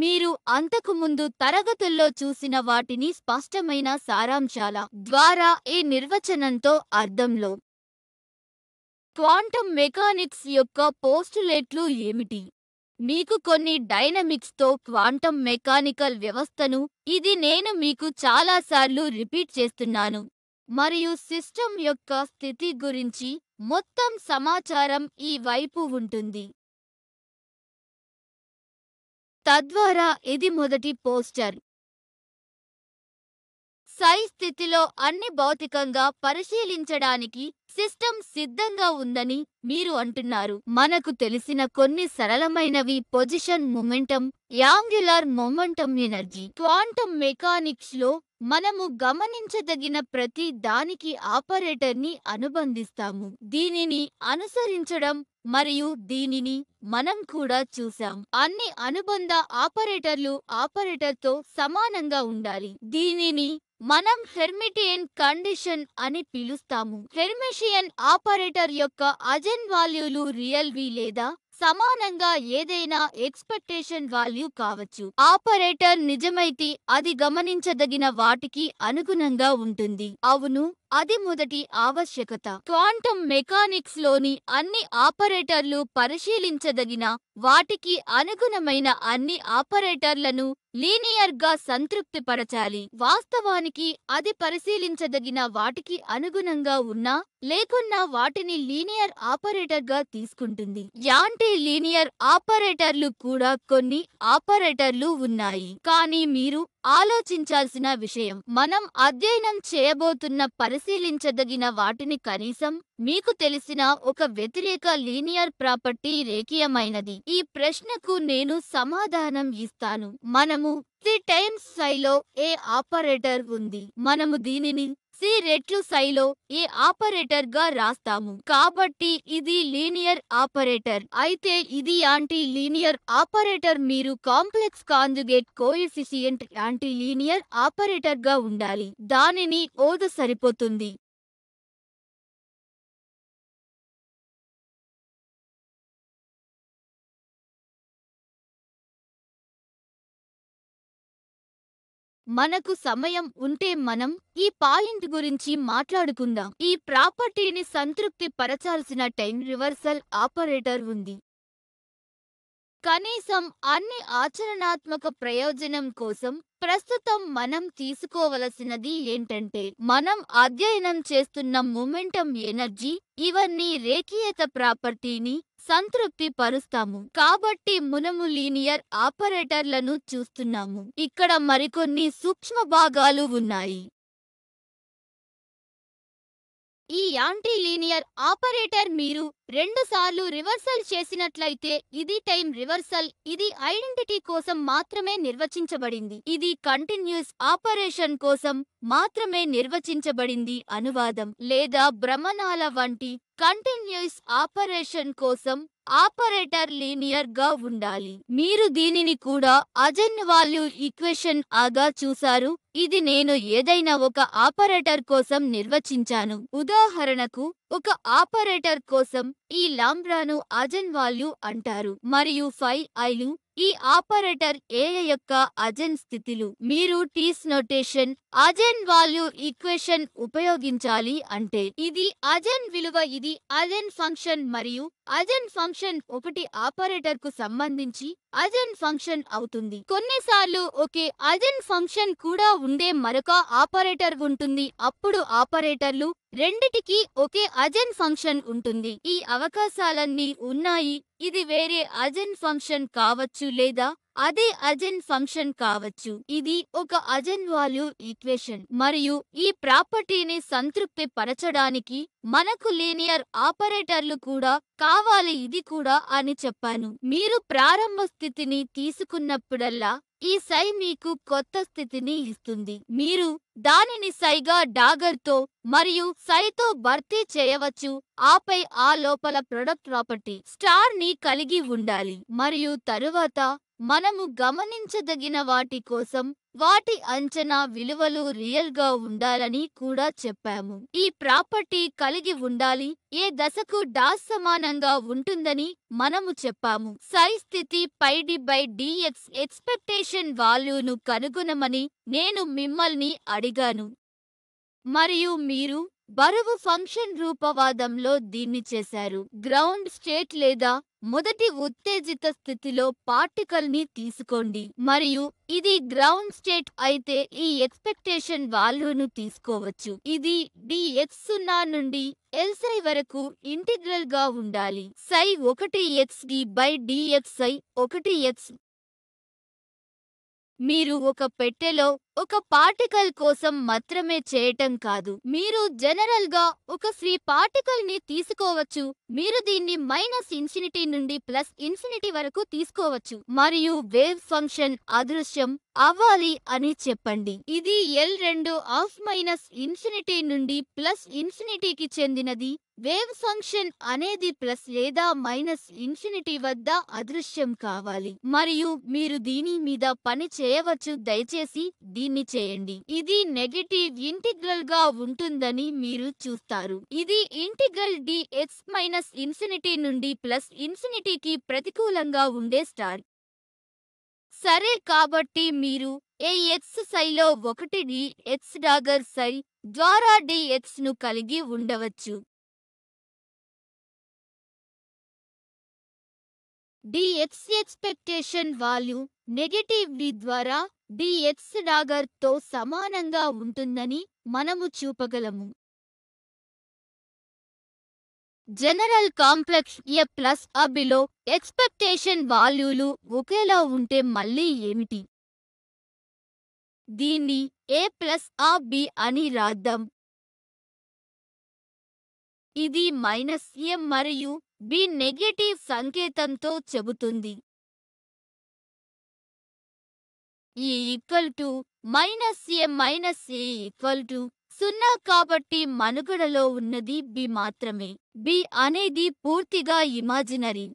మీరు అంతకుముందు తరగతుల్లో చూసిన వాటిని స్పష్టమైన సారాంశాల ద్వారా ఈ నిర్వచనంతో అర్థంలో క్వాంటం మెకానిక్స్ యొక్క పోస్టులేట్లు ఏమిటి మీకు కొన్ని డైనమిక్స్తో క్వాంటం మెకానికల్ వ్యవస్థను ఇది నేను మీకు చాలాసార్లు రిపీట్ చేస్తున్నాను మరియు సిస్టమ్ యొక్క స్థితి గురించి మొత్తం సమాచారం ఈ వైపు ఉంటుంది తద్వారా ఇది మొదటి పోస్టర్ సై స్థితిలో అన్ని భౌతికంగా పరిశీలించడానికి సిస్టమ్ సిద్ధంగా ఉందని మీరు అంటున్నారు మనకు తెలిసిన కొన్ని సరళమైనవి position momentum angular momentum energy quantum mechanics లో మనము గమనించదగిన ప్రతి దానికి ఆపరేటర్ని అనుబంధిస్తాము దీనిని అనుసరించడం మరియు దీనిని మనం కూడా చూసాం అన్ని అనుబంధ ఆపరేటర్లు ఆపరేటర్తో సమానంగా ఉండాలి దీనిని మనం హెర్మిటియన్ కండిషన్ అని పిలుస్తాము హెర్మిషియన్ ఆపరేటర్ యొక్క అజెన్ వాల్యూలు రియల్ వి లేదా సమానంగా ఏదైనా ఎక్స్పెక్టేషన్ వాల్యూ కావచ్చు ఆపరేటర్ నిజమైతే అది గమనించదగిన వాటికి అనుగుణంగా ఉంటుంది అవును అది మొదటి ఆవశ్యకత క్వాంటం మెకానిక్స్ లోని అన్ని ఆపరేటర్లు పరిశీలించదగిన వాటికి అనుగుణమైన అన్ని ఆపరేటర్లను లీనియర్ గా సంతృప్తిపరచాలి వాస్తవానికి అది పరిశీలించదగిన వాటికి అనుగుణంగా ఉన్నా లేకున్నా వాటిని లీనియర్ ఆపరేటర్ గా తీసుకుంటుంది యాంటీ లీనియర్ ఆపరేటర్లు కూడా కొన్ని ఆపరేటర్లు ఉన్నాయి కానీ మీరు ఆలోచించాల్సిన విషయం మనం అధ్యయనం చేయబోతున్న పరిశీలించదగిన వాటిని కనీసం మీకు తెలిసిన ఒక వ్యతిరేక లీనియర్ ప్రాపర్టీ రేఖీయమైనది ఈ ప్రశ్నకు నేను సమాధానం ఇస్తాను మనము త్రీ టైమ్స్ సైలో ఏ ఆపరేటర్ ఉంది మనము దీనిని సి రెట్లు సైలో ఏ ఆపరేటర్ గా రాస్తాము కాబట్టి ఇది లీనియర్ ఆపరేటర్ అయితే ఇది యాంటీ లీనియర్ ఆపరేటర్ మీరు complex conjugate coefficient anti linear operator గా ఉండాలి దానిని ఓదు సరిపోతుంది మనకు సమయం ఉంటే మనం ఈ పాయింట్ గురించి మాట్లాడుకుందాం ఈ ప్రాపర్టీని సంతృప్తి పరచాల్సిన టైం రివర్సల్ ఆపరేటర్ ఉంది కనీసం అన్ని ఆచరణాత్మక ప్రయోజనం కోసం ప్రస్తుతం మనం తీసుకోవలసినది ఏంటంటే మనం అధ్యయనం చేస్తున్న మొమెంటం ఎనర్జీ ఇవన్నీ రేఖీయత ప్రాపర్టీని సంతృప్తి పరుస్తాము కాబట్టి మునము లీనియర్ ఆపరేటర్లను చూస్తున్నాము ఇక్కడ మరికొన్ని సూక్ష్మ భాగాలు ఉన్నాయి ఈ యాంటీ లీనియర్ ఆపరేటర్ మీరు రెండుసార్లు రివర్సల్ చేసినట్లయితే ఇది టైం రివర్సల్ ఇది ఐడెంటిటీ కోసం మాత్రమే నిర్వచించబడింది ఇది కంటిన్యూస్ ఆపరేషన్ కోసం మాత్రమే నిర్వచించబడింది అనువాదం లేదా భ్రమణాల వంటి కంటిన్యూస్ ఆపరేషన్ కోసం ఆపరేటర్ లీనియర్ గా ఉండాలి మీరు దీనిని కూడా అజన్ వాల్యూ ఈక్వేషన్ ఆగా చూశారు ఇది నేను ఏదైనా ఒక ఆపరేటర్ కోసం నిర్వచించాను ఉదాహరణకు ఒక ఆపరేటర్ కోసం ఈ లాంబ్రాను అజెన్ వాల్యూ అంటారు మరియు ఫై ఐలు ఈ ఆపరేటర్ ఏ యొక్క అజెన్ స్థితిలు మీరు టీస్ నొటేషన్ అజెన్ వాల్యూ ఈక్వేషన్ ఉపయోగించాలి అంటే ఇది అజెన్ విలువ ఇది అజెన్ ఫంక్షన్ మరియు అజెన్ ఫంక్షన్ ఒకటి ఆపరేటర్ కు సంబంధించి అజెంట్ ఫంక్షన్ అవుతుంది కొన్నిసార్లు ఒకే అజెంట్ ఫంక్షన్ కూడా ఉండే మరొక ఆపరేటర్ ఉంటుంది అప్పుడు ఆపరేటర్లు రెండిటికి ఒకే అజన్ ఫంక్షన్ ఉంటుంది ఈ అవకాశాలన్నీ ఉన్నాయి ఇది వేరే అజన్ ఫంక్షన్ కావచ్చు లేదా అదే అజన్ ఫంక్షన్ కావచ్చు ఇది ఒక అజన్ వాల్యూ ఈక్వేషన్ మరియు ఈ ప్రాపర్టీని సంతృప్తి పరచడానికి మనకు లీనియర్ ఆపరేటర్లు కూడా కావాలి ఇది కూడా అని చెప్పాను మీరు ప్రారంభ స్థితిని తీసుకున్నప్పుడల్లా ఈ సై మీకు కొత్త స్థితిని ఇస్తుంది మీరు దానిని సైగా డాగర్తో మరియు సైతో భర్తీ చేయవచ్చు ఆపై ఆ లోపల ప్రొడక్ట్ ప్రాపర్టీ స్టార్ ని కలిగి ఉండాలి మరియు తరువాత మనము గమనించదగిన వాటి కోసం వాటి అంచనా విలువలు రియల్గా ఉండాలని కూడా చెప్పాము ఈ ప్రాపర్టీ కలిగి ఉండాలి ఏ దశకు డాస్ సమానంగా ఉంటుందని మనము చెప్పాము సై స్థితి పై డి బై డిఎక్స్ ఎక్స్పెక్టేషన్ వాల్యూను కనుగొనమని నేను మిమ్మల్ని అడిగాను మరియు మీరు బరువు ఫంక్షన్ రూపవాదంలో దీన్ని చేశారు గ్రౌండ్ స్టేట్ లేదా మొదటి ఉత్తేజిత స్థితిలో పార్టికల్ ని తీసుకోండి మరియు ఇది గ్రౌండ్ స్టేట్ అయితే ఈ ఎక్స్పెక్టేషన్ వాల్యూను తీసుకోవచ్చు ఇది డిఎక్స్ సున్నా నుండి ఎల్సై వరకు ఇంటిగ్రల్ గా ఉండాలి సై ఒకటి ఎక్స్ డి బై డిఎక్స్ ఒకటి ఎక్స్ మీరు ఒక పెట్టెలో ఒక పార్టికల్ కోసం మాత్రమే చేయటం కాదు మీరు జనరల్ గా ఒక ఫ్రీ పార్టికల్ ని తీసుకోవచ్చు మీరు దీన్ని మైనస్ ఇన్ఫినిటీ నుండి ప్లస్ ఇన్ఫినిటీ వరకు తీసుకోవచ్చు మరియు వేవ్ ఫంక్షన్ అదృశ్యం అవ్వాలి అని చెప్పండి ఇది ఎల్ రెండు ఆఫ్ మైనస్ ఇన్ఫినిటీ నుండి ప్లస్ ఇన్ఫినిటీకి చెందినది వేవ్ ఫంక్షన్ అనేది ప్లస్ లేదా మైనస్ ఇన్ఫినిటీ వద్ద అదృశ్యం కావాలి మరియు మీరు దీని మీద పని చేయవచ్చు దయచేసి దీని దీన్ని చేయండి ఇది నెగటివ్ ఇంటిగ్రల్ గా ఉంటుందని మీరు చూస్తారు ఇది ఇంటిగ్రల్ డిఎక్స్ మైనస్ ఇన్ఫినిటీ నుండి ప్లస్ ఇన్ఫినిటీకి ప్రతికూలంగా ఉండే స్టార్ సరే కాబట్టి మీరు ఏ ఎక్స్ సైలో ఒకటి ఎక్స్ డాగర్ సై ద్వారా ఎక్స్ ను కలిగి ఉండవచ్చు dx expectation value negative d ద్వారా డిఎక్స్ తో సమానంగా ఉంటుందని మనము చూపగలము జనరల్ కాంప్లెక్స్ ఎ ప్లస్ అబిలో ఎక్స్పెక్టేషన్ వాల్యూలు ఒకేలా ఉంటే మళ్ళీ ఏమిటి దీన్ని ఏ ప్లస్ ఆ బి అని రాద్దాం ఇది మైనస్ ఎం మరియు బి నెగటివ్ సంకేతంతో చెబుతుంది ఈ equal to minus A minus A equal to సున్నా కాబట్టి మనుగడలో ఉన్నది బి మాత్రమే బి అనేది పూర్తిగా ఇమాజినరీ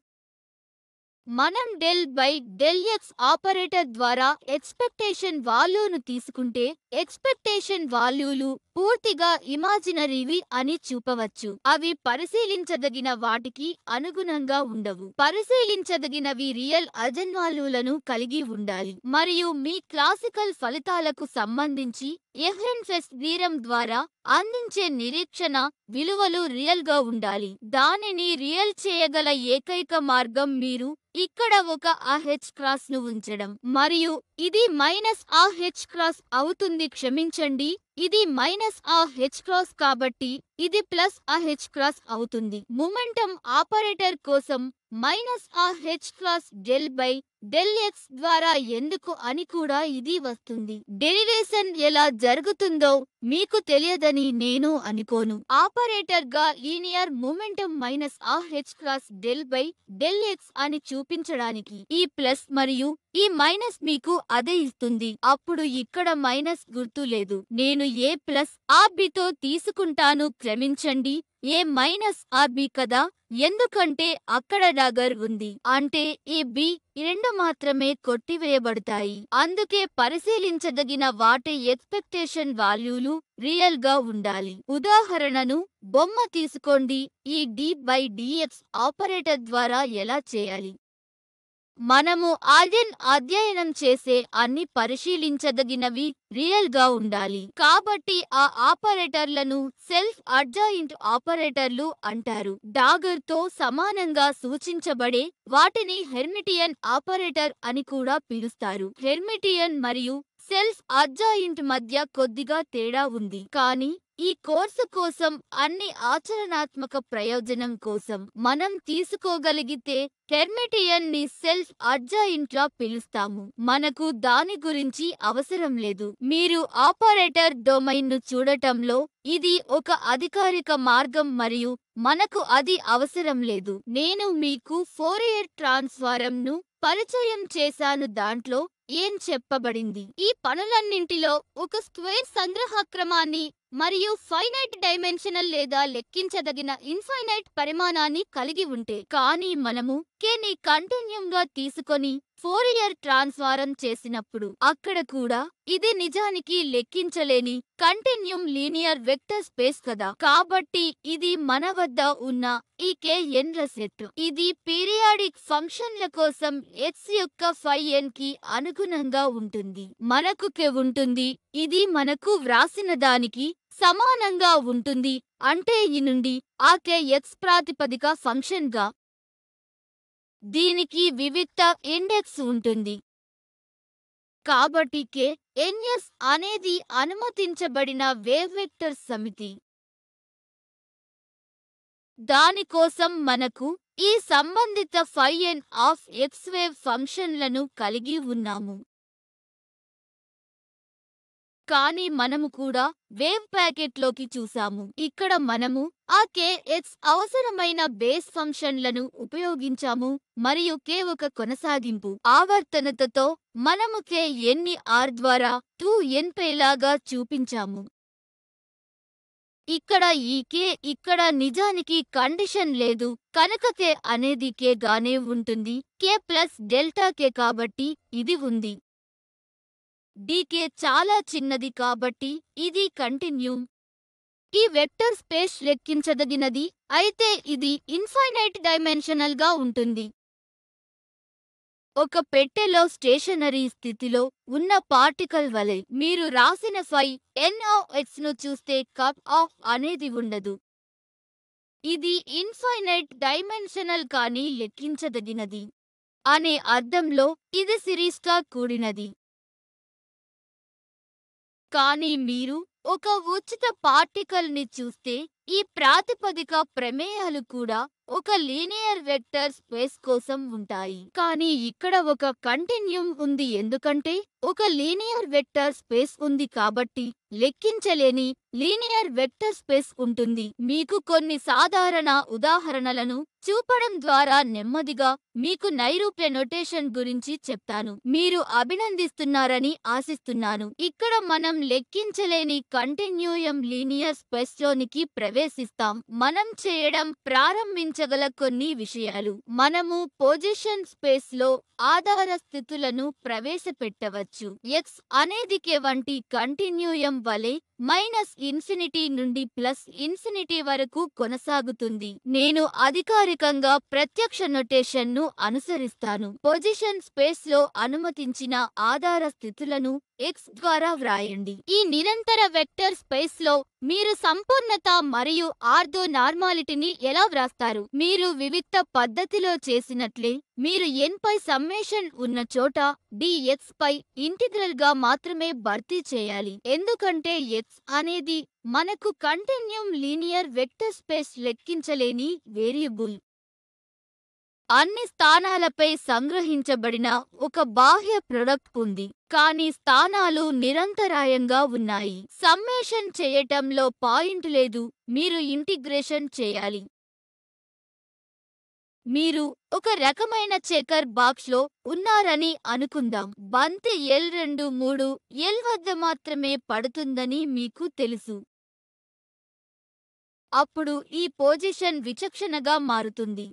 మనం del by del x operator ద్వారా ఎక్స్పెక్టేషన్ వాల్యూను తీసుకుంటే ఎక్స్పెక్టేషన్ వాల్యూలు పూర్తిగా ఇమాజినరీవి అని చూపవచ్చు అవి పరిశీలించదగిన వాటికి అనుగుణంగా ఉండవు పరిశీలించదగినవి రియల్ అజన్ వాల్యూలను కలిగి ఉండాలి మరియు మీ క్లాసికల్ ఫలితాలకు సంబంధించి ఎహ్రెన్ఫెస్ట్ వీరం ద్వారా అందించే నిరీక్షణ విలువలు రియల్గా ఉండాలి దానిని రియల్ చేయగల ఏకైక మార్గం మీరు ఇక్కడ ఒక ఆహెచ్ క్రాస్ ను ఉంచడం మరియు ఇది మైనస్ ఆహెచ్ క్రాస్ అవుతుంది క్షమించండి ఇది మైనస్ ఆ హెచ్ క్రాస్ కాబట్టి ఇది ప్లస్ ఆ హెచ్ క్రాస్ అవుతుంది మొమెంటం ఆపరేటర్ కోసం మైనస్ ఆ h cross del by del x ద్వారా ఎందుకు అని కూడా ఇది వస్తుంది డెరివేషన్ ఎలా జరుగుతుందో మీకు తెలియదని నేను అనుకోను ఆపరేటర్ గా లీనియర్ మూమెంటం మైనస్ ఆ h cross del by del x అని చూపించడానికి ఈ ప్లస్ మరియు ఈ మైనస్ మీకు అదే ఇస్తుంది అప్పుడు ఇక్కడ మైనస్ గుర్తు లేదు నేను నేను ఏ ప్లస్ ఆర్బీతో తీసుకుంటాను క్షమించండి ఏ మైనస్ ఆర్బీ కదా ఎందుకంటే అక్కడ డాగర్ ఉంది అంటే ఈ బి రెండు మాత్రమే కొట్టివేయబడతాయి అందుకే పరిశీలించదగిన వాటి ఎక్స్పెక్టేషన్ వాల్యూలు రియల్ గా ఉండాలి ఉదాహరణను బొమ్మ తీసుకోండి ఈ డి బై డిఎక్స్ ఆపరేటర్ ద్వారా ఎలా చేయాలి మనము ఆర్యన్ అధ్యయనం చేసే అన్ని పరిశీలించదగినవి రియల్ గా ఉండాలి కాబట్టి ఆ ఆపరేటర్లను సెల్ఫ్ అడ్జాయింట్ ఆపరేటర్లు అంటారు డాగర్ తో సమానంగా సూచించబడే వాటిని హెర్మిటియన్ ఆపరేటర్ అని కూడా పిలుస్తారు హెర్మిటియన్ మరియు సెల్ఫ్ అడ్జాయింట్ మధ్య కొద్దిగా తేడా ఉంది కానీ ఈ కోర్సు కోసం అన్ని ఆచరణాత్మక ప్రయోజనం కోసం మనం తీసుకోగలిగితే టెర్మిటియన్ ని సెల్ఫ్ అడ్జాయింట్లా పిలుస్తాము మనకు దాని గురించి అవసరం లేదు మీరు ఆపరేటర్ డొమైన్ ను చూడటంలో ఇది ఒక అధికారిక మార్గం మరియు మనకు అది అవసరం లేదు నేను మీకు ఇయర్ ట్రాన్స్ఫారం ను పరిచయం చేశాను దాంట్లో ఏం చెప్పబడింది ఈ పనులన్నింటిలో ఒక స్క్వేర్ సంగ్రహక్రమాన్ని మరియు ఫైనైట్ డైమెన్షనల్ లేదా లెక్కించదగిన ఇన్ఫైనైట్ పరిమాణాన్ని కలిగి ఉంటే కానీ మనము కేని గా తీసుకొని ఫోర్ ఇయర్ ట్రాన్స్ఫారం చేసినప్పుడు అక్కడ కూడా ఇది నిజానికి లెక్కించలేని కంటిన్యూమ్ లీనియర్ వెక్టర్ స్పేస్ కదా కాబట్టి ఇది మన వద్ద ఉన్న ఈ కే ఎన్ల సెట్ ఇది పీరియాడిక్ ఫంక్షన్ల కోసం ఎక్స్ యొక్క ఫైవ్ ఎన్ కి అనుగుణంగా ఉంటుంది మనకు కే ఉంటుంది ఇది మనకు వ్రాసిన దానికి సమానంగా ఉంటుంది అంటే ఈ నుండి ఆకే ఎక్స్ ప్రాతిపదిక ఫంక్షన్గా దీనికి వివిక్త ఇండెక్స్ ఉంటుంది కాబట్టి కే ఎన్ఎస్ అనేది అనుమతించబడిన వేవ్ వెక్టర్ సమితి దానికోసం మనకు ఈ సంబంధిత phi n of x wave ఫంక్షన్లను కలిగి ఉన్నాము కానీ మనము కూడా వేవ్ ప్యాకెట్లోకి చూసాము ఇక్కడ మనము ఆ కేఎక్స్ అవసరమైన బేస్ ఫంక్షన్లను ఉపయోగించాము మరియు కే ఒక కొనసాగింపు ఆవర్తనతతో మనము కే ఎన్ని ఆర్ ద్వారా టూ ఎన్పేలాగా చూపించాము ఇక్కడ ఈ కే ఇక్కడ నిజానికి కండిషన్ లేదు కనుక కే అనేది కే గానే ఉంటుంది కే ప్లస్ డెల్టా కే కాబట్టి ఇది ఉంది డీకే చాలా చిన్నది కాబట్టి ఇది కంటిన్యూ ఈ వెక్టర్ స్పేస్ లెక్కించదగినది అయితే ఇది ఇన్ఫైనైట్ డైమెన్షనల్గా ఉంటుంది ఒక పెట్టెలో స్టేషనరీ స్థితిలో ఉన్న పార్టికల్ వలె మీరు రాసిన ఫై ఎన్ఓహెచ్ ను చూస్తే కట్ ఆఫ్ అనేది ఉండదు ఇది ఇన్ఫైనైట్ డైమెన్షనల్ కానీ లెక్కించదగినది అనే అర్థంలో ఇది సిరీస్గా కూడినది కానీ మీరు ఒక ఉచిత పార్టికల్ని చూస్తే ఈ ప్రాతిపదిక ప్రమేయాలు కూడా ఒక లీనియర్ వెక్టర్ స్పేస్ కోసం ఉంటాయి కానీ ఇక్కడ ఒక కంటిన్యూమ్ ఉంది ఎందుకంటే ఒక లీనియర్ వెక్టర్ స్పేస్ ఉంది కాబట్టి లెక్కించలేని లీనియర్ వెక్టర్ స్పేస్ ఉంటుంది మీకు కొన్ని సాధారణ ఉదాహరణలను చూపడం ద్వారా నెమ్మదిగా మీకు నైరూప్య నొటేషన్ గురించి చెప్తాను మీరు అభినందిస్తున్నారని ఆశిస్తున్నాను ఇక్కడ మనం లెక్కించలేని కంటిన్యూయం లీనియర్ స్పేస్లోనికి ప్రవేశ ప్రవేశిస్తాం మనం చేయడం ప్రారంభించగల కొన్ని విషయాలు మనము పొజిషన్ స్పేస్ లో ఆధార స్థితులను ప్రవేశపెట్టవచ్చు ఎక్స్ అనేది వంటి కంటిన్యూయం వలె మైనస్ ఇన్ఫినిటీ నుండి ప్లస్ ఇన్ఫినిటీ వరకు కొనసాగుతుంది నేను అధికారికంగా ప్రత్యక్ష నొటేషన్ ను అనుసరిస్తాను పొజిషన్ స్పేస్ లో అనుమతించిన ఆధార స్థితులను ఎక్స్ ద్వారా వ్రాయండి ఈ నిరంతర వెక్టర్ స్పేస్ లో మీరు సంపూర్ణత మరియు ఆర్థో నార్మాలిటీని ఎలా వ్రాస్తారు మీరు వివిక్త పద్ధతిలో చేసినట్లే మీరు ఎన్ పై సమ్మేషన్ ఉన్న చోట డిఎక్స్ పై ఇంటిగ్రల్ గా మాత్రమే భర్తీ చేయాలి ఎందుకంటే ఎక్స్ అనేది మనకు కంటిన్యూమ్ లీనియర్ వెక్టర్ స్పేస్ లెక్కించలేని వేరియబుల్ అన్ని స్థానాలపై సంగ్రహించబడిన ఒక బాహ్య ప్రొడక్ట్ ఉంది కానీ స్థానాలు నిరంతరాయంగా ఉన్నాయి సమ్మేషన్ చేయటంలో పాయింట్ లేదు మీరు ఇంటిగ్రేషన్ చేయాలి మీరు ఒక రకమైన చెకర్ బాక్స్లో ఉన్నారని అనుకుందాం బంతి ఎల్ రెండు మూడు ఎల్ వద్ద మాత్రమే పడుతుందని మీకు తెలుసు అప్పుడు ఈ పొజిషన్ విచక్షణగా మారుతుంది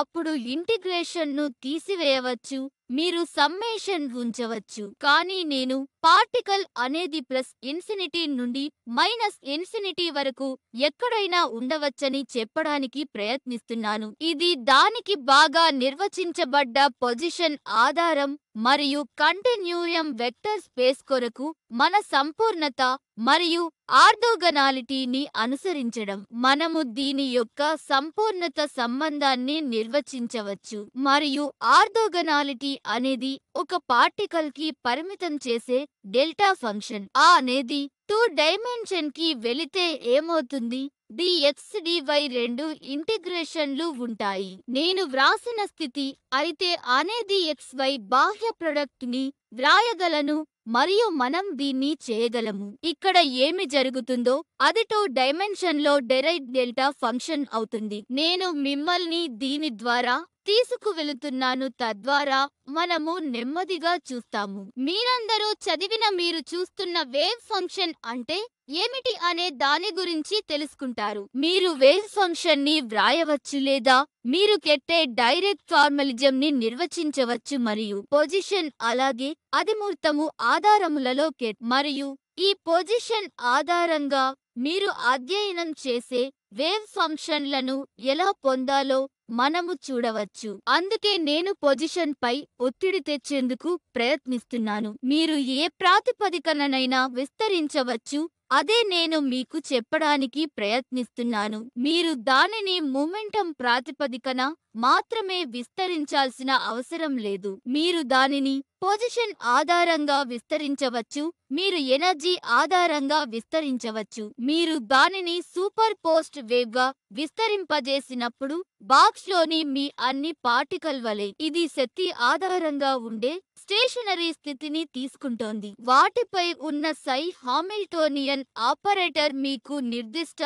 అప్పుడు ఇంటిగ్రేషన్ను తీసివేయవచ్చు మీరు సమ్మేషన్ ఉంచవచ్చు కానీ నేను పార్టికల్ అనేది ప్లస్ ఇన్ఫినిటీ నుండి మైనస్ ఇన్ఫినిటీ వరకు ఎక్కడైనా ఉండవచ్చని చెప్పడానికి ప్రయత్నిస్తున్నాను ఇది దానికి బాగా నిర్వచించబడ్డ పొజిషన్ ఆధారం మరియు కంటిన్యూయం వెక్టర్ స్పేస్ కొరకు మన సంపూర్ణత మరియు ఆర్థోగనాలిటీని అనుసరించడం మనము దీని యొక్క సంపూర్ణత సంబంధాన్ని నిర్వచించవచ్చు మరియు ఆర్థోగనాలిటీ అనేది ఒక పార్టికల్ కి పరిమితం చేసే డెల్టా ఫంక్షన్ ఆ అనేది టూ డైమెన్షన్ కి వెళితే ఏమవుతుంది డిఎక్స్ డివై రెండు ఇంటిగ్రేషన్లు ఉంటాయి నేను వ్రాసిన స్థితి అయితే అనేది ఎక్స్ వై బాహ్య ప్రొడక్ట్ ని వ్రాయగలను మరియు మనం దీన్ని చేయగలము ఇక్కడ ఏమి జరుగుతుందో అది టూ డైమెన్షన్లో డెరైడ్ డెల్టా ఫంక్షన్ అవుతుంది నేను మిమ్మల్ని దీని ద్వారా తీసుకువెళుతున్నాను తద్వారా మనము నెమ్మదిగా చూస్తాము మీరందరూ చదివిన మీరు చూస్తున్న వేవ్ ఫంక్షన్ అంటే ఏమిటి అనే దాని గురించి తెలుసుకుంటారు మీరు వేవ్ ఫంక్షన్ ని వ్రాయవచ్చు లేదా మీరు కెట్టే డైరెక్ట్ ఫార్మలిజం ని నిర్వచించవచ్చు మరియు పొజిషన్ అలాగే అధిమూర్తము ఆధారములలో కెట్ మరియు ఈ పొజిషన్ ఆధారంగా మీరు అధ్యయనం చేసే వేవ్ ఫంక్షన్లను ఎలా పొందాలో మనము చూడవచ్చు అందుకే నేను పొజిషన్ పై ఒత్తిడి తెచ్చేందుకు ప్రయత్నిస్తున్నాను మీరు ఏ ప్రాతిపదికననైనా విస్తరించవచ్చు అదే నేను మీకు చెప్పడానికి ప్రయత్నిస్తున్నాను మీరు దానిని మూమెంటం ప్రాతిపదికన మాత్రమే విస్తరించాల్సిన అవసరం లేదు మీరు దానిని పొజిషన్ ఆధారంగా విస్తరించవచ్చు మీరు ఎనర్జీ ఆధారంగా విస్తరించవచ్చు మీరు దానిని సూపర్ పోస్ట్ గా విస్తరింపజేసినప్పుడు బాక్స్లోని మీ అన్ని పార్టికల్ వలె ఇది శక్తి ఆధారంగా ఉండే స్టేషనరీ స్థితిని తీసుకుంటోంది వాటిపై ఉన్న సై హామిల్టోనియన్ ఆపరేటర్ మీకు నిర్దిష్ట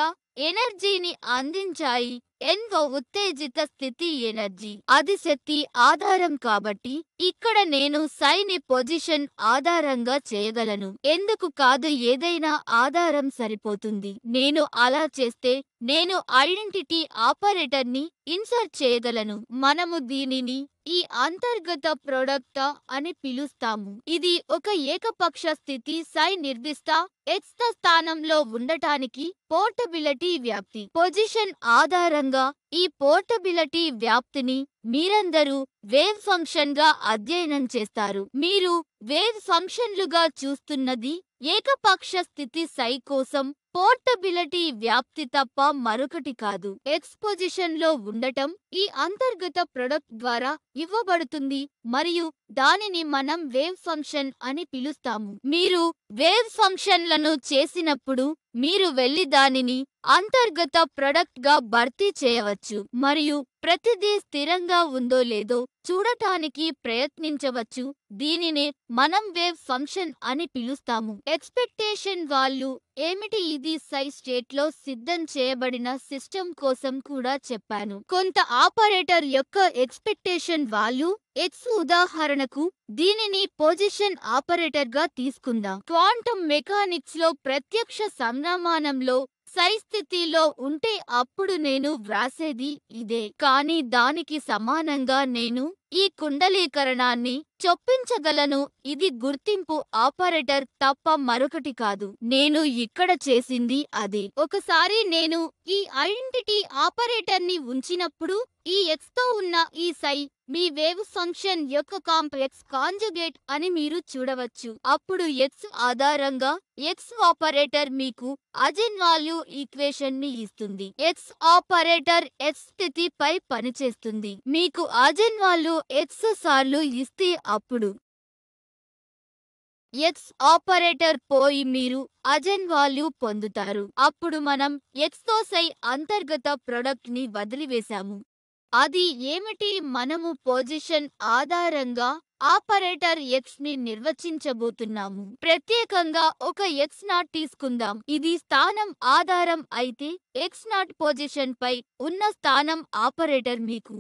ఎనర్జీని అందించాయి ఎంతో ఉత్తేజిత స్థితి ఎనర్జీ అది శక్తి ఆధారం కాబట్టి ఇక్కడ నేను సైని పొజిషన్ ఆధారంగా చేయగలను ఎందుకు కాదు ఏదైనా ఆధారం సరిపోతుంది నేను అలా చేస్తే నేను ఐడెంటిటీ ఆపరేటర్ని ఇన్సర్ట్ చేయగలను మనము దీనిని ఈ అంతర్గత ప్రొడక్ట్ అని పిలుస్తాము ఇది ఒక ఏకపక్ష స్థితి సై నిర్దిష్ట ఎక్స్త స్థానంలో ఉండటానికి పోర్టబిలిటీ వ్యాప్తి పొజిషన్ ఆధారంగా ఈ పోర్టబిలిటీ వ్యాప్తిని మీరందరూ వేవ్ ఫంక్షన్ గా అధ్యయనం చేస్తారు మీరు వేవ్ ఫంక్షన్లుగా చూస్తున్నది ఏకపక్ష స్థితి సై కోసం పోర్టబిలిటీ వ్యాప్తి తప్ప మరొకటి కాదు ఎక్స్పోజిషన్లో ఉండటం ఈ అంతర్గత ప్రొడక్ట్ ద్వారా ఇవ్వబడుతుంది మరియు దానిని మనం వేవ్ ఫంక్షన్ అని పిలుస్తాము మీరు వేవ్ ఫంక్షన్లను చేసినప్పుడు మీరు వెళ్లి దానిని అంతర్గత ప్రొడక్ట్ గా భర్తీ చేయవచ్చు మరియు ప్రతిదీ స్థిరంగా ఉందో లేదో చూడటానికి ప్రయత్నించవచ్చు దీనినే మనం వేవ్ ఫంక్షన్ అని పిలుస్తాము ఎక్స్పెక్టేషన్ వాళ్ళు ఏమిటి ఇది సై స్టేట్ లో సిద్ధం చేయబడిన సిస్టమ్ కోసం కూడా చెప్పాను కొంత ఆపరేటర్ యొక్క ఎక్స్పెక్టేషన్ వాల్యూ ఎక్స్ ఉదాహరణకు దీనిని పొజిషన్ ఆపరేటర్గా తీసుకుందాం క్వాంటం మెకానిక్స్లో ప్రత్యక్ష సంజ్ఞామానంలో సైస్థితిలో ఉంటే అప్పుడు నేను వ్రాసేది ఇదే కానీ దానికి సమానంగా నేను ఈ కుండలీకరణాన్ని చొప్పించగలను ఇది గుర్తింపు ఆపరేటర్ తప్ప మరొకటి కాదు నేను ఇక్కడ చేసింది అదే ఒకసారి నేను ఈ ఐడెంటిటీ ఆపరేటర్ని ఉంచినప్పుడు ఈ ఎక్స్తో ఉన్న ఈ సై మీ వేవ్ ఫంక్షన్ యొక్క కాంప్లెక్స్ కాంజుగేట్ అని మీరు చూడవచ్చు అప్పుడు ఎక్స్ ఆధారంగా ఎక్స్ ఆపరేటర్ మీకు అజిన్ వాల్యూ ఈక్వేషన్ ని ఇస్తుంది ఎక్స్ ఆపరేటర్ ఎక్స్ స్థితిపై పనిచేస్తుంది మీకు అజిన్ వాల్యూ ఎక్స్ సార్లు ఇస్తే అప్పుడు ఎక్స్ ఆపరేటర్ పోయి మీరు అజన్ వాల్యూ పొందుతారు అప్పుడు మనం ఎక్స్తో సై అంతర్గత ప్రొడక్ట్ ని వదిలివేశాము అది ఏమిటి మనము పొజిషన్ ఆధారంగా ఆపరేటర్ ఎక్స్ ని నిర్వచించబోతున్నాము ప్రత్యేకంగా ఒక ఎక్స్ నాట్ తీసుకుందాం ఇది స్థానం ఆధారం అయితే ఎక్స్ నాట్ పొజిషన్ పై ఉన్న స్థానం ఆపరేటర్ మీకు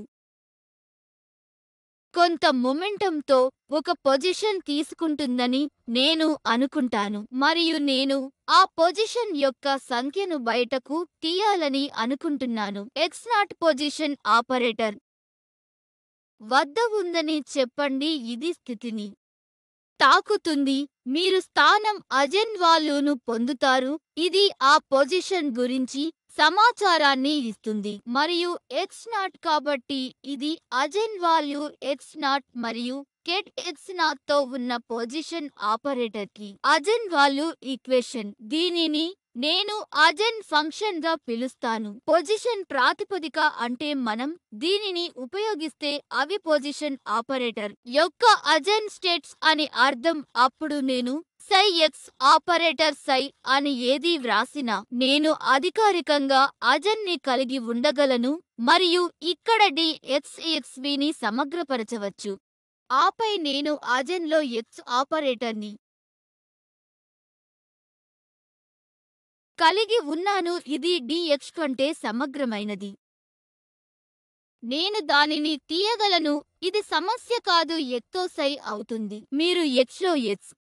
కొంత మొమెంటంతో ఒక పొజిషన్ తీసుకుంటుందని నేను అనుకుంటాను మరియు నేను ఆ పొజిషన్ యొక్క సంఖ్యను బయటకు తీయాలని అనుకుంటున్నాను ఎక్స్ నాట్ పొజిషన్ ఆపరేటర్ వద్ద ఉందని చెప్పండి ఇది స్థితిని తాకుతుంది మీరు స్థానం అజెన్వాలును పొందుతారు ఇది ఆ పొజిషన్ గురించి సమాచారాన్ని ఇస్తుంది మరియు ఎక్స్ నాట్ కాబట్టి ఇది అజెన్ వాల్యూ ఎక్స్ నాట్ మరియు కెట్ ఎక్స్ నాట్ తో ఉన్న పొజిషన్ ఆపరేటర్ కి అజెన్ వాల్యూ ఈక్వేషన్ దీనిని నేను అజెన్ ఫంక్షన్ గా పిలుస్తాను పొజిషన్ ప్రాతిపదిక అంటే మనం దీనిని ఉపయోగిస్తే అవి పొజిషన్ ఆపరేటర్ యొక్క అజెన్ స్టేట్స్ అని అర్థం అప్పుడు నేను సై ఎక్స్ ఆపరేటర్ సై అని ఏది వ్రాసినా నేను అధికారికంగా అజన్ని కలిగి ఉండగలను మరియు ఇక్కడ డి విని సమగ్రపరచవచ్చు ఆపై నేను అజన్లో ఎక్స్ ఆపరేటర్ని కలిగి ఉన్నాను ఇది డిఎక్స్ కంటే సమగ్రమైనది నేను దానిని తీయగలను ఇది సమస్య కాదు ఎక్తో సై అవుతుంది మీరు ఎక్స్లో ఎక్స్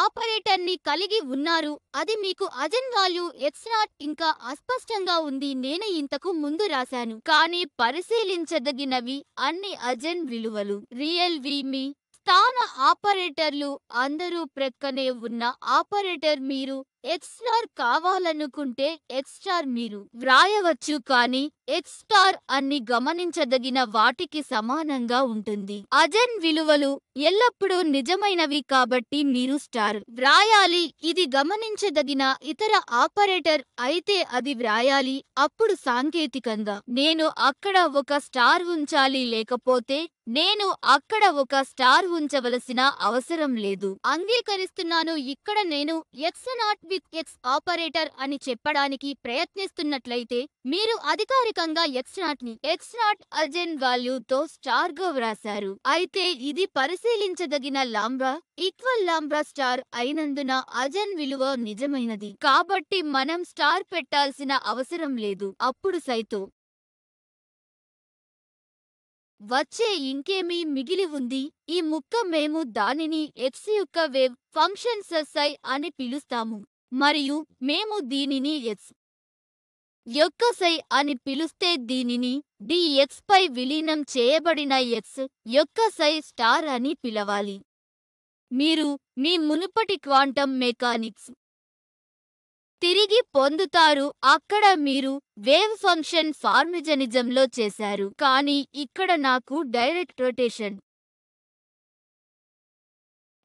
ఆపరేటర్ని కలిగి ఉన్నారు అది మీకు అజన్ వాల్యూ ఎక్స్ నాట్ ఇంకా అస్పష్టంగా ఉంది నేను ఇంతకు ముందు రాశాను కానీ పరిశీలించదగినవి అన్ని అజన్ విలువలు రియల్ విమి స్థాన ఆపరేటర్లు అందరూ ప్రక్కనే ఉన్న ఆపరేటర్ మీరు ఎక్స్టార్ కావాలనుకుంటే ఎక్స్టార్ మీరు వ్రాయవచ్చు కానీ ఎక్స్టార్ అన్ని గమనించదగిన వాటికి సమానంగా ఉంటుంది అజన్ విలువలు ఎల్లప్పుడూ నిజమైనవి కాబట్టి మీరు స్టార్ వ్రాయాలి ఇది గమనించదగిన ఇతర ఆపరేటర్ అయితే అది వ్రాయాలి అప్పుడు సాంకేతికంగా నేను అక్కడ ఒక స్టార్ ఉంచాలి లేకపోతే నేను అక్కడ ఒక స్టార్ ఉంచవలసిన అవసరం లేదు అంగీకరిస్తున్నాను ఇక్కడ నేను x naught with x operator అని చెప్పడానికి ప్రయత్నిస్తున్నట్లయితే మీరు అధికారికంగా ఎక్స్ నాట్ ని ఎక్స్ నాట్ అజెన్ వాల్యూతో స్టార్ గా వ్రాశారు అయితే ఇది పరిశీలించదగిన లాంబ్రా ఈక్వల్ లాంబ్రా స్టార్ అయినందున అజన్ విలువ నిజమైనది కాబట్టి మనం స్టార్ పెట్టాల్సిన అవసరం లేదు అప్పుడు సైతో వచ్చే ఇంకేమీ మిగిలి ఉంది ఈ ముక్క మేము దానిని ఎక్స్ యొక్క వేవ్ ఫంక్షన్ సస్సై అని పిలుస్తాము మరియు మేము దీనిని ఎక్స్ యొక్క సై అని పిలుస్తే దీనిని డిఎక్స్ పై విలీనం చేయబడిన ఎక్స్ యొక్క సై స్టార్ అని పిలవాలి మీరు మీ మునుపటి క్వాంటం మెకానిక్స్ తిరిగి పొందుతారు అక్కడ మీరు వేవ్ ఫంక్షన్ ఫార్మిజనిజంలో చేశారు కానీ ఇక్కడ నాకు డైరెక్ట్ రొటేషన్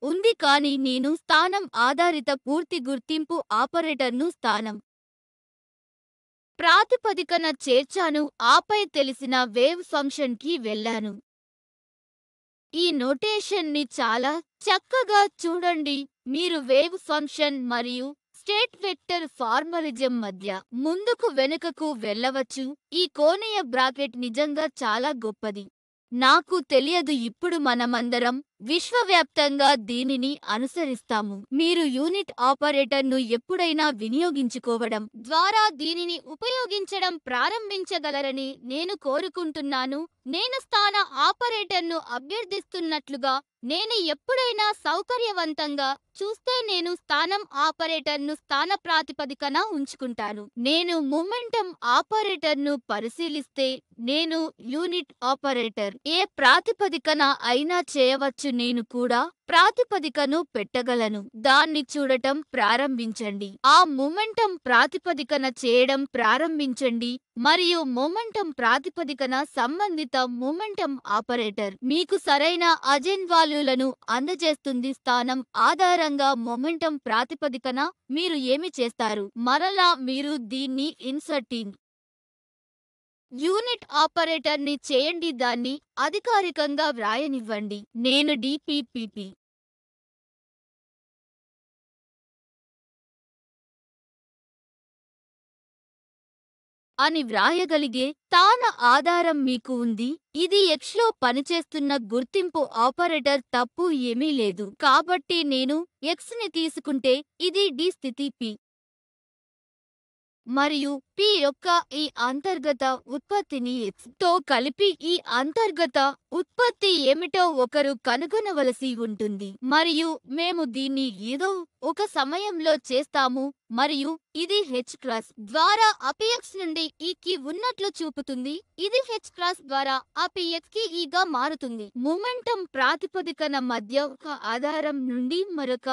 ఉంది కానీ నేను స్థానం ఆధారిత పూర్తి గుర్తింపు ఆపరేటర్ను స్థానం ప్రాతిపదికన చేర్చాను ఆపై తెలిసిన వేవ్ ఫంక్షన్కి వెళ్ళాను ఈ నొటేషన్ని చాలా చక్కగా చూడండి మీరు వేవ్ ఫంక్షన్ మరియు స్టేట్ వెక్టర్ ఫార్మలిజం మధ్య ముందుకు వెనుకకు వెళ్ళవచ్చు ఈ కోణీయ బ్రాకెట్ నిజంగా చాలా గొప్పది నాకు తెలియదు ఇప్పుడు మనమందరం విశ్వవ్యాప్తంగా దీనిని అనుసరిస్తాము మీరు యూనిట్ ఆపరేటర్ను ఎప్పుడైనా వినియోగించుకోవడం ద్వారా దీనిని ఉపయోగించడం ప్రారంభించగలరని నేను కోరుకుంటున్నాను నేను స్థాన ఆపరేటర్ను అభ్యర్థిస్తున్నట్లుగా నేను ఎప్పుడైనా సౌకర్యవంతంగా చూస్తే నేను స్థానం ఆపరేటర్ను స్థాన ప్రాతిపదికన ఉంచుకుంటాను నేను మొమెంటం ఆపరేటర్ను పరిశీలిస్తే నేను యూనిట్ ఆపరేటర్ ఏ ప్రాతిపదికన అయినా చేయవచ్చు నేను కూడా ప్రాతిపదికను పెట్టగలను దాన్ని చూడటం ప్రారంభించండి ఆ మొమెంటం ప్రాతిపదికన చేయడం ప్రారంభించండి మరియు మొమెంటం ప్రాతిపదికన సంబంధిత మొమెంటం ఆపరేటర్ మీకు సరైన అజెన్ వాల్యూలను అందజేస్తుంది స్థానం ఆధారంగా మొమెంటం ప్రాతిపదికన మీరు ఏమి చేస్తారు మరలా మీరు దీన్ని ఇన్సర్టింగ్ యూనిట్ ఆపరేటర్ని చేయండి దాన్ని అధికారికంగా వ్రాయనివ్వండి నేను డిపిపిపి అని వ్రాయగలిగే తాన ఆధారం మీకు ఉంది ఇది ఎక్స్లో పనిచేస్తున్న గుర్తింపు ఆపరేటర్ తప్పు ఏమీ లేదు కాబట్టి నేను ఎక్స్ని తీసుకుంటే ఇది డి స్థితి పి మరియు పి యొక్క ఈ అంతర్గత ఉత్పత్తిని తో కలిపి ఈ అంతర్గత ఉత్పత్తి ఏమిటో ఒకరు కనుగొనవలసి ఉంటుంది మరియు మేము దీన్ని ఏదో ఒక సమయంలో చేస్తాము మరియు ఇది హెచ్ క్రాస్ ద్వారా అపిఎక్స్ నుండి ఈ e కి ఉన్నట్లు చూపుతుంది ఇది హెచ్ క్రాస్ ద్వారా అపిఎక్స్ కి ఈగా e మారుతుంది మూమెంటం ప్రాతిపదికన మధ్య ఒక ఆధారం నుండి మరొక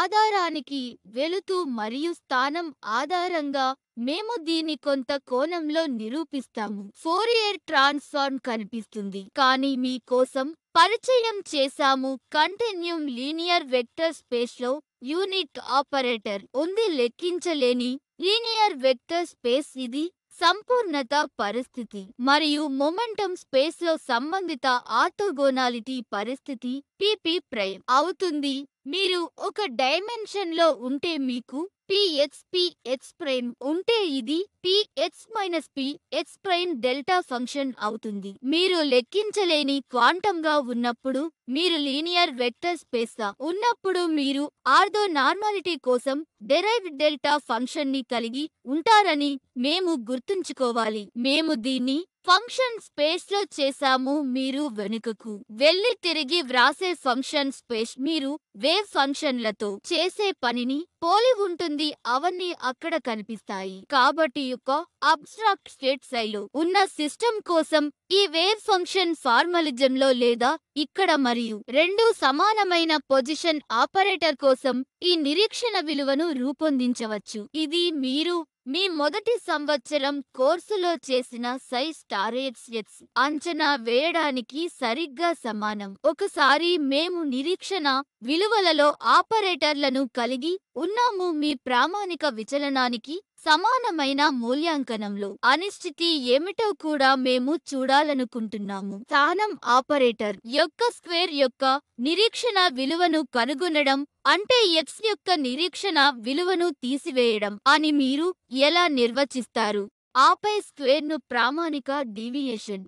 ఆధారానికి వెళుతూ మరియు స్థానం ఆధారంగా మేము దీని కొంత కోణంలో నిరూపిస్తాము ఫోరియర్ ట్రాన్స్ఫార్మ్ కనిపిస్తుంది కానీ మీ కోసం పరిచయం చేశాము కంటిన్యూమ్ లీనియర్ వెక్టర్ స్పేస్లో యూనిట్ ఆపరేటర్ ఉంది లెక్కించలేని లీనియర్ వెక్టర్ స్పేస్ ఇది సంపూర్ణత పరిస్థితి మరియు మొమెంటం స్పేస్లో సంబంధిత ఆర్థోగోనాలిటీ పరిస్థితి పిపి ప్రైమ్ అవుతుంది మీరు ఒక డైమెన్షన్లో ఉంటే మీకు పిఎక్స్ పిఎక్స్ ప్రైమ్ ఉంటే ఇది px minus px prime delta function అవుతుంది మీరు లెక్కించలేని క్వాంటంగా ఉన్నప్పుడు మీరు లీనియర్ వెక్టర్ స్పేస్ ఉన్నప్పుడు మీరు ఆర్థో నార్మాలిటీ కోసం డెరైవ్ డెల్టా ఫంక్షన్ ని కలిగి ఉంటారని మేము గుర్తుంచుకోవాలి మేము దీన్ని ఫంక్షన్ స్పేస్ లో చేశాము మీరు వెనుకకు వెళ్ళి తిరిగి వ్రాసే ఫంక్షన్ స్పేస్ మీరు వేవ్ ఫంక్షన్లతో చేసే పనిని పోలి ఉంటుంది అవన్నీ అక్కడ కనిపిస్తాయి కాబట్టి యొక్క అబ్స్ట్రాక్ట్ స్టేట్ శైలు ఉన్న సిస్టమ్ కోసం ఈ వేవ్ ఫంక్షన్ ఫార్మలిజంలో లేదా ఇక్కడ మరియు రెండు సమానమైన పొజిషన్ ఆపరేటర్ కోసం ఈ నిరీక్షణ విలువను రూపొందించవచ్చు ఇది మీరు మీ మొదటి సంవత్సరం కోర్సులో చేసిన సైజ్ టార్గెట్స్ అంచనా వేయడానికి సరిగ్గా సమానం ఒకసారి మేము నిరీక్షణ విలువలలో ఆపరేటర్లను కలిగి ఉన్నాము మీ ప్రామాణిక విచలనానికి సమానమైన మూల్యాంకనంలో అనిశ్చితి ఏమిటో కూడా మేము చూడాలనుకుంటున్నాము స్థానం ఆపరేటర్ యొక్క స్క్వేర్ యొక్క నిరీక్షణ విలువను కనుగొనడం అంటే ఎక్స్ యొక్క నిరీక్షణ విలువను తీసివేయడం అని మీరు ఎలా నిర్వచిస్తారు ఆపై స్క్వేర్ను ప్రామాణిక డీవియేషన్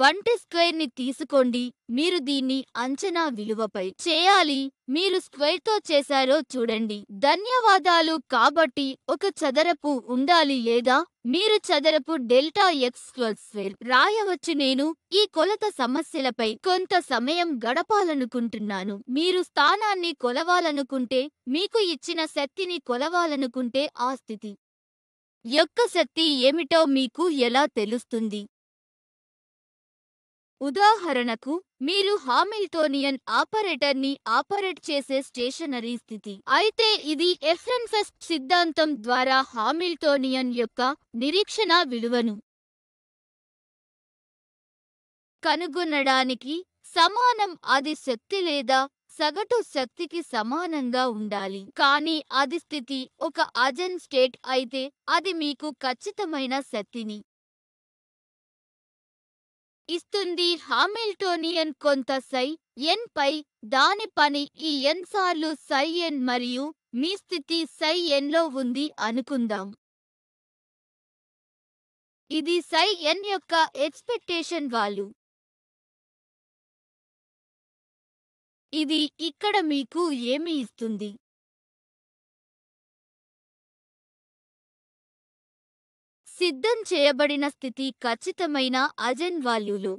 వంటి స్క్వేర్ని తీసుకోండి మీరు దీన్ని అంచనా విలువపై చేయాలి మీరు స్క్వేర్తో చేశారో చూడండి ధన్యవాదాలు కాబట్టి ఒక చదరపు ఉండాలి లేదా మీరు చదరపు డెల్టా ఎక్స్ స్క్వేర్ రాయవచ్చు నేను ఈ కొలత సమస్యలపై కొంత సమయం గడపాలనుకుంటున్నాను మీరు స్థానాన్ని కొలవాలనుకుంటే మీకు ఇచ్చిన శక్తిని కొలవాలనుకుంటే ఆ స్థితి యొక్క శక్తి ఏమిటో మీకు ఎలా తెలుస్తుంది ఉదాహరణకు మీరు హామిల్టోనియన్ ఆపరేటర్ ని ఆపరేట్ చేసే స్టేషనరీ స్థితి అయితే ఇది ఎఫ్రెన్ఫెస్ట్ సిద్ధాంతం ద్వారా హామిల్టోనియన్ యొక్క నిరీక్షణ విలువను కనుగొనడానికి సమానం అది శక్తి లేదా సగటు శక్తికి సమానంగా ఉండాలి కానీ అది స్థితి ఒక అజన్ స్టేట్ అయితే అది మీకు ఖచ్చితమైన శక్తిని ఇస్తుంది హామిల్టోనియన్ కొంత సై ఎన్ పై దాని పని ఈ ఎన్ సార్లు సై ఎన్ మరియు మీ స్థితి సై ఎన్లో ఉంది అనుకుందాం ఇది సై ఎన్ యొక్క ఎక్స్పెక్టేషన్ వాలు ఇది ఇక్కడ మీకు ఏమి ఇస్తుంది సిద్ధం చేయబడిన స్థితి ఖచ్చితమైన అజెన్ వాల్యూలు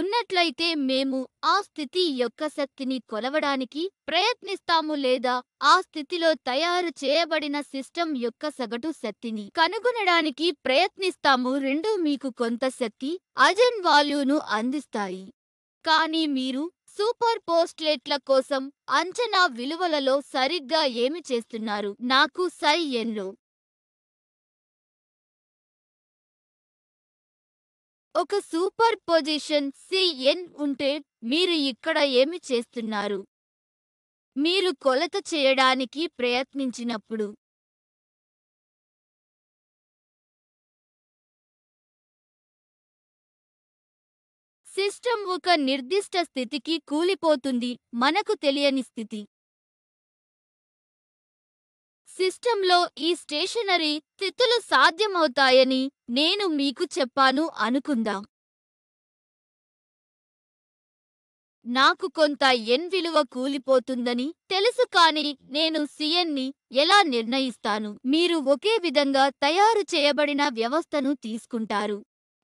ఉన్నట్లయితే మేము ఆ స్థితి యొక్క శక్తిని కొలవడానికి ప్రయత్నిస్తాము లేదా ఆ స్థితిలో తయారు చేయబడిన సిస్టమ్ యొక్క సగటు శక్తిని కనుగొనడానికి ప్రయత్నిస్తాము రెండు మీకు కొంత శక్తి అజన్ వాల్యూను అందిస్తాయి కానీ మీరు సూపర్ పోస్ట్లేట్ల కోసం అంచనా విలువలలో సరిగ్గా ఏమి చేస్తున్నారు నాకు సై ఎన్లో ఒక సూపర్ పొజిషన్ సిఎన్ ఉంటే మీరు ఇక్కడ ఏమి చేస్తున్నారు మీరు కొలత చేయడానికి ప్రయత్నించినప్పుడు సిస్టమ్ ఒక నిర్దిష్ట స్థితికి కూలిపోతుంది మనకు తెలియని స్థితి సిస్టంలో ఈ స్టేషనరీ స్థితులు సాధ్యమవుతాయని నేను మీకు చెప్పాను అనుకుందాం నాకు కొంత ఎన్ విలువ కూలిపోతుందని తెలుసు కాని నేను సిఎన్ని ఎలా నిర్ణయిస్తాను మీరు ఒకే విధంగా తయారు చేయబడిన వ్యవస్థను తీసుకుంటారు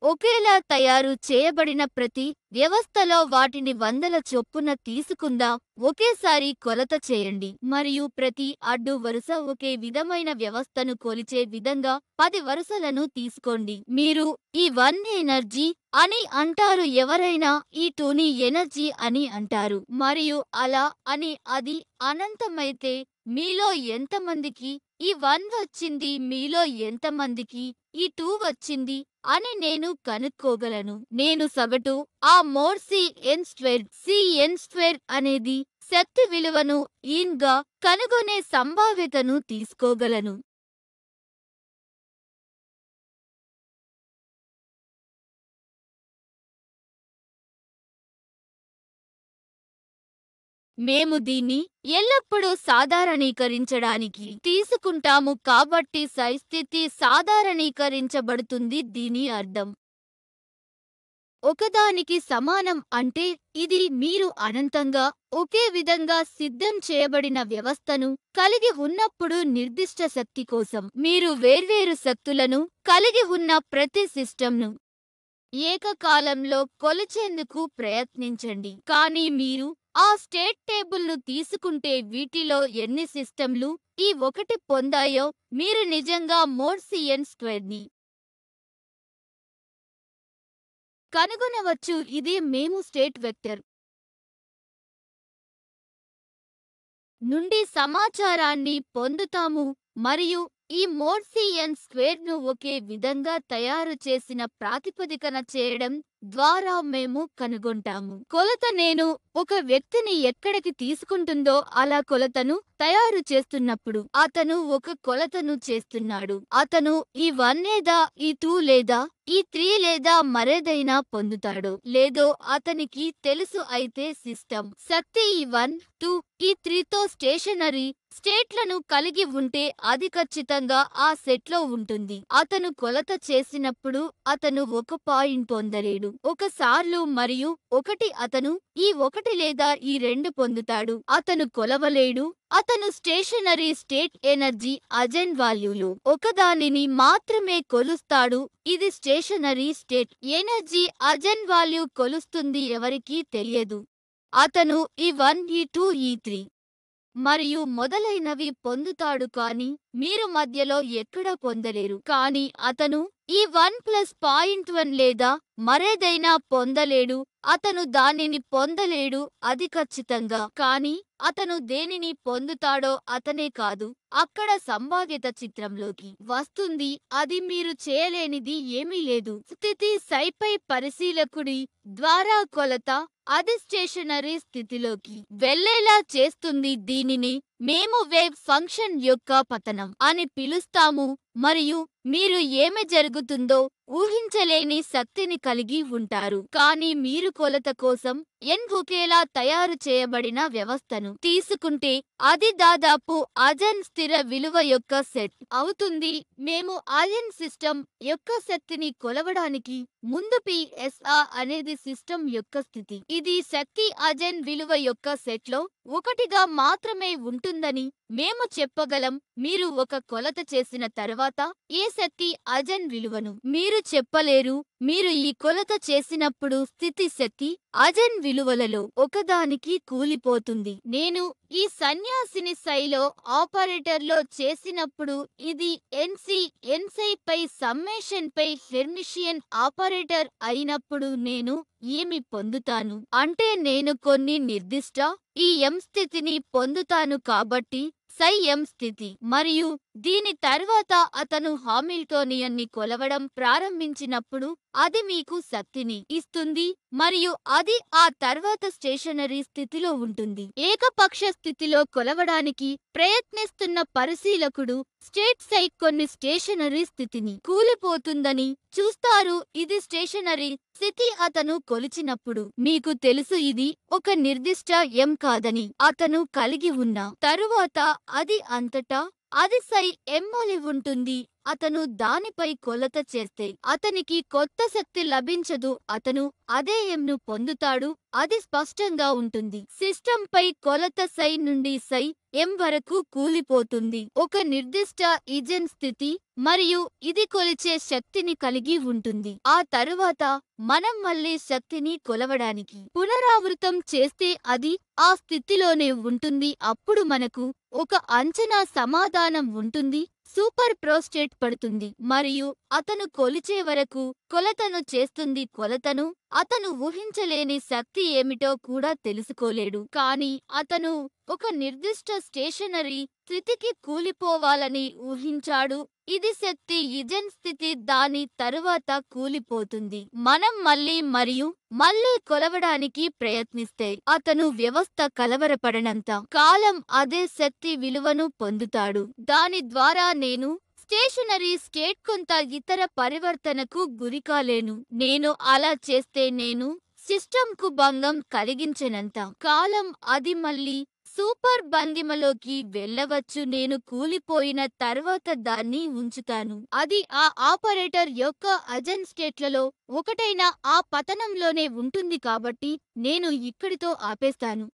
ఒకేలా తయారు చేయబడిన ప్రతి వ్యవస్థలో వాటిని వందల చొప్పున తీసుకుందాం ఒకేసారి కొలత చేయండి మరియు ప్రతి అడ్డు వరుస ఒకే విధమైన వ్యవస్థను కొలిచే విధంగా పది వరుసలను తీసుకోండి మీరు ఈ వన్ ఎనర్జీ అని అంటారు ఎవరైనా ఈ టూని ఎనర్జీ అని అంటారు మరియు అలా అని అది అనంతమైతే మీలో ఎంతమందికి ఈ వన్ వచ్చింది మీలో ఎంతమందికి ఈ టూ వచ్చింది అని నేను కనుక్కోగలను నేను సగటు ఆ మోర్ c n square c n square అనేది శక్తి విలువను ఈన్ గా కనుగొనే సంభావ్యతను తీసుకోగలను మేము దీన్ని ఎల్లప్పుడూ సాధారణీకరించడానికి తీసుకుంటాము కాబట్టి సైస్థితి సాధారణీకరించబడుతుంది దీని అర్థం ఒకదానికి సమానం అంటే ఇది మీరు అనంతంగా ఒకే విధంగా సిద్ధం చేయబడిన వ్యవస్థను కలిగి ఉన్నప్పుడు నిర్దిష్ట శక్తి కోసం మీరు వేర్వేరు శక్తులను కలిగి ఉన్న ప్రతి సిస్టంను ఏకకాలంలో కొలిచేందుకు ప్రయత్నించండి కానీ మీరు ఆ స్టేట్ టేబుల్ను తీసుకుంటే వీటిలో ఎన్ని సిస్టమ్లు ఈ ఒకటి పొందాయో మీరు నిజంగా మోర్సియన్ స్క్వేర్ని కనుగొనవచ్చు ఇది మేము స్టేట్ వెక్టర్ నుండి సమాచారాన్ని పొందుతాము మరియు ఈ స్క్వేర్ స్క్వేర్ను ఒకే విధంగా తయారు చేసిన ప్రాతిపదికన చేయడం ద్వారా మేము కనుగొంటాము కొలత నేను ఒక వ్యక్తిని ఎక్కడికి తీసుకుంటుందో అలా కొలతను తయారు చేస్తున్నప్పుడు అతను ఒక కొలతను చేస్తున్నాడు అతను ఈ వన్ లేదా ఈ టూ లేదా ఈ త్రీ లేదా మరేదైనా పొందుతాడు లేదో అతనికి తెలుసు అయితే సిస్టమ్ శక్తి ఈ వన్ టూ ఈ త్రీతో స్టేషనరీ స్టేట్లను కలిగి ఉంటే అది ఖచ్చితంగా ఆ సెట్లో ఉంటుంది అతను కొలత చేసినప్పుడు అతను ఒక పాయింట్ పొందలేడు ఒకసార్లు మరియు ఒకటి అతను ఈ ఒకటి లేదా ఈ రెండు పొందుతాడు అతను కొలవలేడు అతను స్టేషనరీ స్టేట్ ఎనర్జీ అజెన్ వాల్యూలు ఒకదానిని మాత్రమే కొలుస్తాడు ఇది stationary state energy eigen value కొలుస్తుంది ఎవరికీ తెలియదు అతను ఈ వన్ ఈ టూ ఈ త్రీ మరియు మొదలైనవి పొందుతాడు కాని మీరు మధ్యలో ఎక్కడ పొందలేరు కాని అతను ఈ వన్ ప్లస్ పాయింట్ వన్ లేదా మరేదైనా పొందలేడు అతను దానిని పొందలేడు అది ఖచ్చితంగా కాని అతను దేనిని పొందుతాడో అతనే కాదు అక్కడ సంభావ్యత చిత్రంలోకి వస్తుంది అది మీరు చేయలేనిది ఏమీ లేదు స్థితి సైపై పరిశీలకుడి ద్వారా కొలత అది స్టేషనరీ స్థితిలోకి వెళ్లేలా చేస్తుంది దీనిని మేము వేవ్ ఫంక్షన్ యొక్క పతనం అని పిలుస్తాము మరియు మీరు ఏమి జరుగుతుందో ఊహించలేని శక్తిని కలిగి ఉంటారు కానీ మీరు కొలత కోసం ఎన్హుకేలా తయారు చేయబడిన వ్యవస్థను తీసుకుంటే అది దాదాపు అజన్ స్థిర విలువ యొక్క సెట్ అవుతుంది మేము అజన్ సిస్టమ్ యొక్క శక్తిని కొలవడానికి ముందు పిఎస్ఆర్ అనేది సిస్టమ్ యొక్క స్థితి ఇది శక్తి అజెన్ విలువ యొక్క సెట్లో ఒకటిగా మాత్రమే ఉంటుందని మేము చెప్పగలం మీరు ఒక కొలత చేసిన తర్వాత ఏ శక్తి అజెన్ విలువను మీరు చెప్పలేరు మీరు ఈ కొలత చేసినప్పుడు స్థితి శక్తి అజన్ విలువలలో ఒకదానికి కూలిపోతుంది నేను ఈ సన్యాసిని సైలో ఆపరేటర్లో చేసినప్పుడు ఇది ఎన్సి ఎన్సైపై సమ్మేషన్పై హెర్మిషియన్ ఆపరేటర్ అయినప్పుడు నేను ఏమి పొందుతాను అంటే నేను కొన్ని నిర్దిష్ట ఈ ఎం స్థితిని పొందుతాను కాబట్టి సై ఎం స్థితి మరియు దీని తర్వాత అతను హామిల్టోనియన్ని కొలవడం ప్రారంభించినప్పుడు అది మీకు శక్తిని ఇస్తుంది మరియు అది ఆ తర్వాత స్టేషనరీ స్థితిలో ఉంటుంది ఏకపక్ష స్థితిలో కొలవడానికి ప్రయత్నిస్తున్న పరిశీలకుడు స్టేట్ సైట్ కొన్ని స్టేషనరీ స్థితిని కూలిపోతుందని చూస్తారు ఇది స్టేషనరీ స్థితి అతను కొలిచినప్పుడు మీకు తెలుసు ఇది ఒక నిర్దిష్ట ఎం కాదని అతను కలిగి ఉన్న తరువాత అది అంతటా అది సై ఎమ్మలి ఉంటుంది అతను దానిపై కొలత చేస్తే అతనికి కొత్త శక్తి లభించదు అతను అదే ఎంను పొందుతాడు అది స్పష్టంగా ఉంటుంది సిస్టంపై కొలత సై నుండి సై ఎం వరకు కూలిపోతుంది ఒక నిర్దిష్ట ఇజన్ స్థితి మరియు ఇది కొలిచే శక్తిని కలిగి ఉంటుంది ఆ తరువాత మనం మళ్ళీ శక్తిని కొలవడానికి పునరావృతం చేస్తే అది ఆ స్థితిలోనే ఉంటుంది అప్పుడు మనకు ఒక అంచనా సమాధానం ఉంటుంది సూపర్ ప్రోస్టేట్ పడుతుంది మరియు అతను కొలిచే వరకు కొలతను చేస్తుంది కొలతను అతను ఊహించలేని శక్తి ఏమిటో కూడా తెలుసుకోలేడు కానీ అతను ఒక నిర్దిష్ట స్టేషనరీ స్థితికి కూలిపోవాలని ఊహించాడు ఇది శక్తి ఇజన్ స్థితి దాని తరువాత కూలిపోతుంది మనం మళ్ళీ మరియు మళ్ళీ కొలవడానికి ప్రయత్నిస్తే అతను వ్యవస్థ కలవరపడనంత కాలం అదే శక్తి విలువను పొందుతాడు దాని ద్వారా నేను స్టేషనరీ స్టేట్ కొంత ఇతర పరివర్తనకు గురికాలేను నేను అలా చేస్తే నేను సిస్టంకు భంగం కలిగించినంత కాలం అది మళ్ళీ సూపర్ బందిమలోకి వెళ్ళవచ్చు నేను కూలిపోయిన తర్వాత దాన్ని ఉంచుతాను అది ఆ ఆపరేటర్ యొక్క అజన్ స్టేట్లలో ఒకటైన ఆ పతనంలోనే ఉంటుంది కాబట్టి నేను ఇక్కడితో ఆపేస్తాను